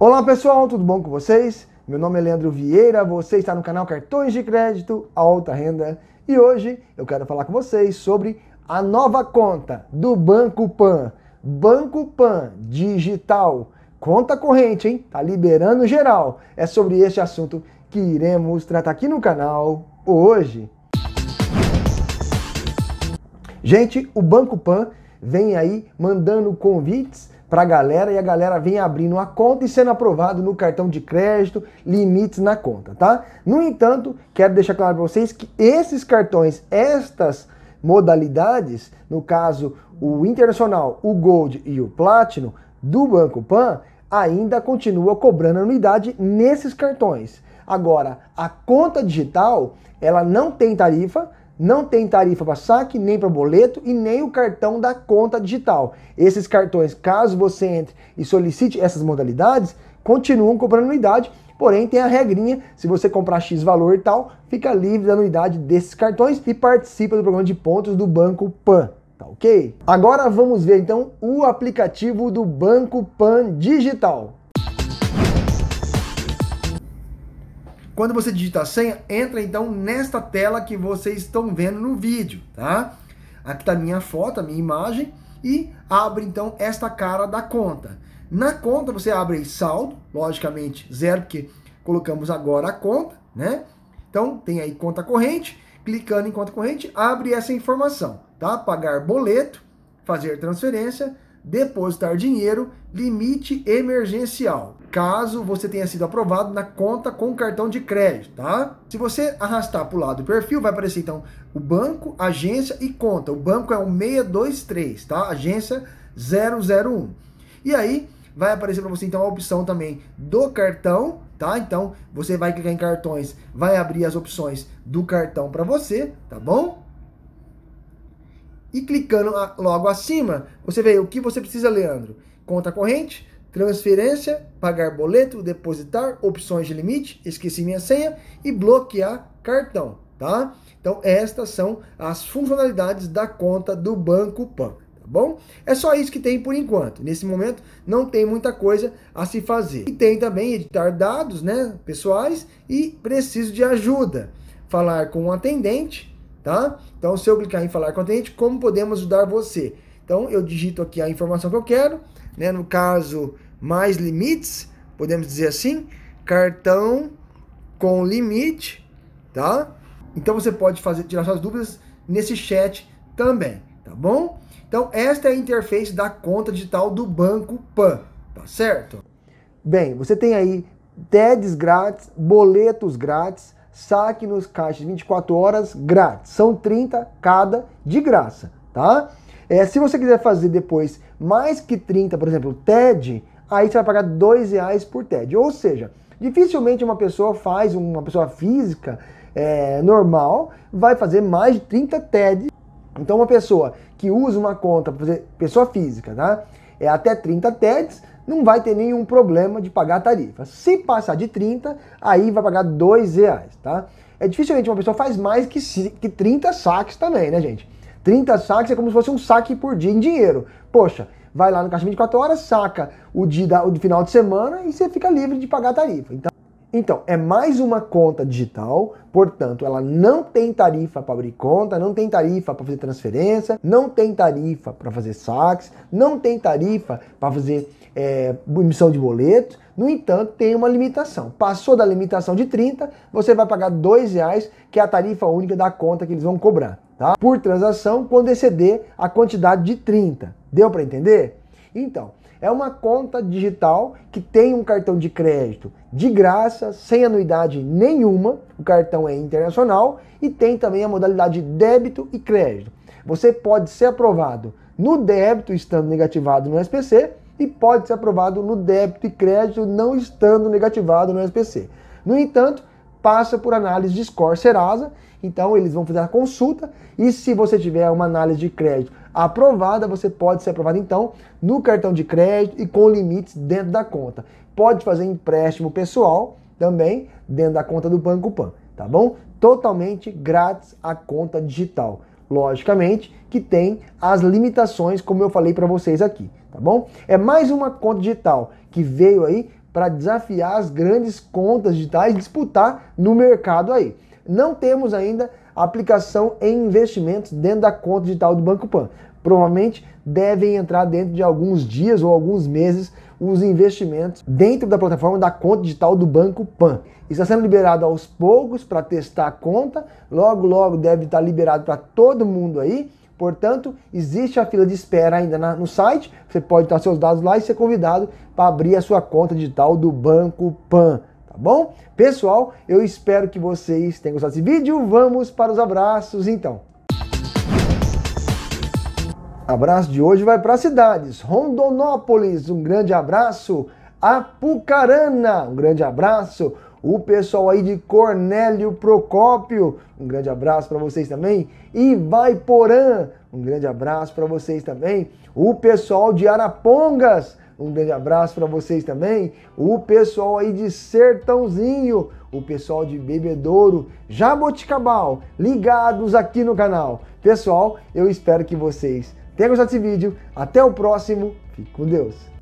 Olá pessoal, tudo bom com vocês? Meu nome é Leandro Vieira, você está no canal Cartões de Crédito Alta Renda e hoje eu quero falar com vocês sobre a nova conta do Banco Pan. Banco Pan Digital, conta corrente, hein? Tá liberando geral. É sobre este assunto que iremos tratar aqui no canal hoje. Gente, o Banco Pan vem aí mandando convites para a galera e a galera vem abrindo uma conta e sendo aprovado no cartão de crédito, limites na conta, tá? No entanto, quero deixar claro para vocês que esses cartões, estas modalidades, no caso o Internacional, o Gold e o Platinum do Banco Pan, ainda continua cobrando anuidade nesses cartões. Agora, a conta digital, ela não tem tarifa, não tem tarifa para saque, nem para boleto e nem o cartão da conta digital. Esses cartões, caso você entre e solicite essas modalidades, continuam cobrando anuidade, porém tem a regrinha, se você comprar X valor e tal, fica livre da anuidade desses cartões e participa do programa de pontos do Banco Pan. Tá ok? Agora vamos ver então o aplicativo do Banco Pan Digital. Quando você digita a senha, entra então nesta tela que vocês estão vendo no vídeo, tá? Aqui está minha foto, a minha imagem e abre então esta cara da conta. Na conta você abre saldo, logicamente zero, porque colocamos agora a conta, né? Então tem aí conta corrente, clicando em conta corrente, abre essa informação, tá? Pagar boleto, fazer transferência, depositar dinheiro, limite emergencial, caso você tenha sido aprovado na conta com cartão de crédito, tá? Se você arrastar para o lado do perfil, vai aparecer então o banco, agência e conta. O banco é o 623, tá? Agência 001. E aí vai aparecer para você então a opção também do cartão, tá? Então você vai clicar em cartões, vai abrir as opções do cartão para você, tá bom? E clicando logo acima, você vê o que você precisa, Leandro. Conta corrente, transferência, pagar boleto, depositar, opções de limite, esqueci minha senha e bloquear cartão, tá? Então, estas são as funcionalidades da conta do Banco Pan, tá bom? É só isso que tem por enquanto. Nesse momento, não tem muita coisa a se fazer. E tem também editar dados, né, pessoais e preciso de ajuda. Falar com um atendente, tá? Então, se eu clicar em falar com o atendente, como podemos ajudar você? Então, eu digito aqui a informação que eu quero, né? No caso, mais limites, podemos dizer assim, cartão com limite, tá? Então, você pode fazer tirar suas dúvidas nesse chat também, tá bom? Então, esta é a interface da conta digital do Banco Pan, tá certo? Bem, você tem aí TEDs grátis, boletos grátis, saque nos caixas 24 horas grátis. São 30 cada de graça, tá? É, se você quiser fazer depois mais que 30, por exemplo, TED, aí você vai pagar dois reais por TED. Ou seja, dificilmente uma pessoa faz, uma pessoa física é, normal, vai fazer mais de 30 TED. Então uma pessoa que usa uma conta para fazer pessoa física, tá? É até 30 TEDs, não vai ter nenhum problema de pagar a tarifa. Se passar de 30, aí vai pagar dois reais, tá? É dificilmente uma pessoa faz mais que, que 30 saques também, né, gente? 30 saques é como se fosse um saque por dia em dinheiro. Poxa, vai lá no caixa 24 horas, saca o dia o final de semana e você fica livre de pagar a tarifa. Então então, é mais uma conta digital, portanto, ela não tem tarifa para abrir conta, não tem tarifa para fazer transferência, não tem tarifa para fazer saques, não tem tarifa para fazer é, emissão de boleto. No entanto, tem uma limitação. Passou da limitação de 30, você vai pagar R$ reais, que é a tarifa única da conta que eles vão cobrar, tá? Por transação, quando exceder a quantidade de 30. Deu para entender? Então, é uma conta digital que tem um cartão de crédito de graça, sem anuidade nenhuma. O cartão é internacional e tem também a modalidade débito e crédito. Você pode ser aprovado no débito, estando negativado no SPC, e pode ser aprovado no débito e crédito, não estando negativado no SPC. No entanto, passa por análise de score Serasa, então eles vão fazer a consulta e se você tiver uma análise de crédito aprovada, você pode ser aprovado então no cartão de crédito e com limites dentro da conta. Pode fazer empréstimo pessoal também dentro da conta do Banco Pan, tá bom? Totalmente grátis a conta digital. Logicamente que tem as limitações, como eu falei para vocês aqui, tá bom? É mais uma conta digital que veio aí para desafiar as grandes contas digitais disputar no mercado aí. Não temos ainda aplicação em investimentos dentro da conta digital do Banco Pan. Provavelmente devem entrar dentro de alguns dias ou alguns meses os investimentos dentro da plataforma da conta digital do Banco Pan. Está sendo liberado aos poucos para testar a conta, logo logo deve estar liberado para todo mundo aí. Portanto, existe a fila de espera ainda na, no site. Você pode estar seus dados lá e ser convidado para abrir a sua conta digital do Banco Pan. Tá bom? Pessoal, eu espero que vocês tenham gostado desse vídeo. Vamos para os abraços, então. Abraço de hoje vai para as cidades. Rondonópolis, um grande abraço. Apucarana, um grande abraço. O pessoal aí de Cornélio Procópio, um grande abraço para vocês também. E Vaiporã, um grande abraço para vocês também. O pessoal de Arapongas, um grande abraço para vocês também. O pessoal aí de Sertãozinho, o pessoal de Bebedouro, Jaboticabal, ligados aqui no canal. Pessoal, eu espero que vocês tenham gostado desse vídeo. Até o próximo. Fique com Deus.